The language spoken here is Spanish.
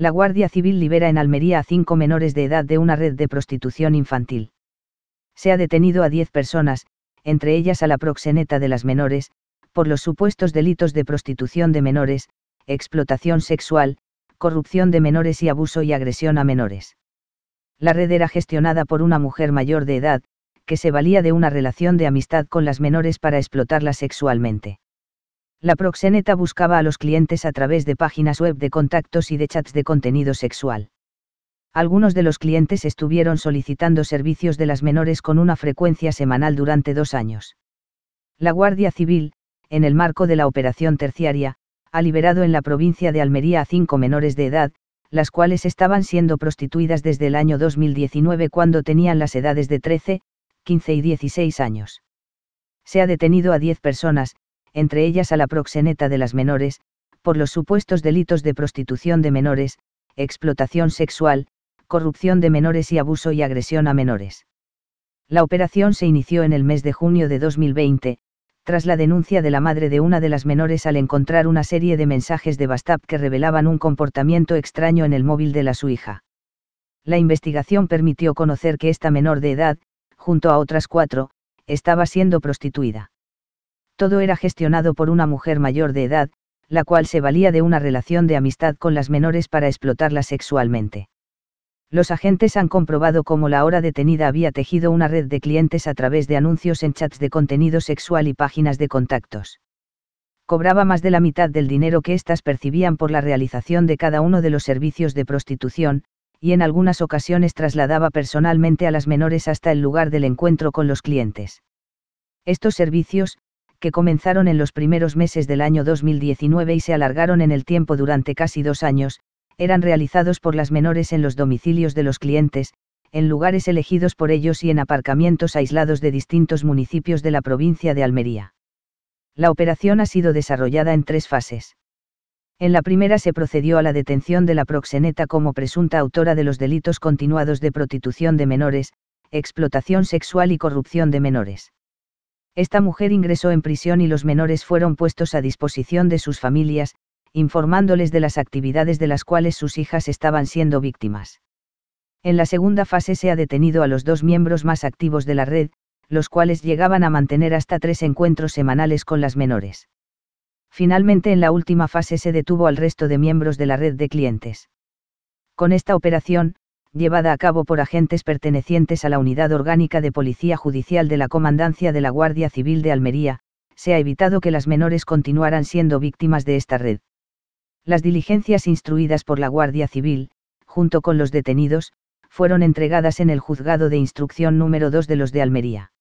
la Guardia Civil libera en Almería a cinco menores de edad de una red de prostitución infantil. Se ha detenido a diez personas, entre ellas a la proxeneta de las menores, por los supuestos delitos de prostitución de menores, explotación sexual, corrupción de menores y abuso y agresión a menores. La red era gestionada por una mujer mayor de edad, que se valía de una relación de amistad con las menores para explotarlas sexualmente. La proxeneta buscaba a los clientes a través de páginas web de contactos y de chats de contenido sexual. Algunos de los clientes estuvieron solicitando servicios de las menores con una frecuencia semanal durante dos años. La Guardia Civil, en el marco de la operación terciaria, ha liberado en la provincia de Almería a cinco menores de edad, las cuales estaban siendo prostituidas desde el año 2019 cuando tenían las edades de 13, 15 y 16 años. Se ha detenido a 10 personas, entre ellas a la proxeneta de las menores, por los supuestos delitos de prostitución de menores, explotación sexual, corrupción de menores y abuso y agresión a menores. La operación se inició en el mes de junio de 2020, tras la denuncia de la madre de una de las menores al encontrar una serie de mensajes de WhatsApp que revelaban un comportamiento extraño en el móvil de la su hija. La investigación permitió conocer que esta menor de edad, junto a otras cuatro, estaba siendo prostituida todo era gestionado por una mujer mayor de edad, la cual se valía de una relación de amistad con las menores para explotarlas sexualmente. Los agentes han comprobado cómo la hora detenida había tejido una red de clientes a través de anuncios en chats de contenido sexual y páginas de contactos. Cobraba más de la mitad del dinero que éstas percibían por la realización de cada uno de los servicios de prostitución, y en algunas ocasiones trasladaba personalmente a las menores hasta el lugar del encuentro con los clientes. Estos servicios, que comenzaron en los primeros meses del año 2019 y se alargaron en el tiempo durante casi dos años, eran realizados por las menores en los domicilios de los clientes, en lugares elegidos por ellos y en aparcamientos aislados de distintos municipios de la provincia de Almería. La operación ha sido desarrollada en tres fases. En la primera se procedió a la detención de la proxeneta como presunta autora de los delitos continuados de prostitución de menores, explotación sexual y corrupción de menores. Esta mujer ingresó en prisión y los menores fueron puestos a disposición de sus familias, informándoles de las actividades de las cuales sus hijas estaban siendo víctimas. En la segunda fase se ha detenido a los dos miembros más activos de la red, los cuales llegaban a mantener hasta tres encuentros semanales con las menores. Finalmente en la última fase se detuvo al resto de miembros de la red de clientes. Con esta operación, llevada a cabo por agentes pertenecientes a la Unidad Orgánica de Policía Judicial de la Comandancia de la Guardia Civil de Almería, se ha evitado que las menores continuaran siendo víctimas de esta red. Las diligencias instruidas por la Guardia Civil, junto con los detenidos, fueron entregadas en el juzgado de instrucción número 2 de los de Almería.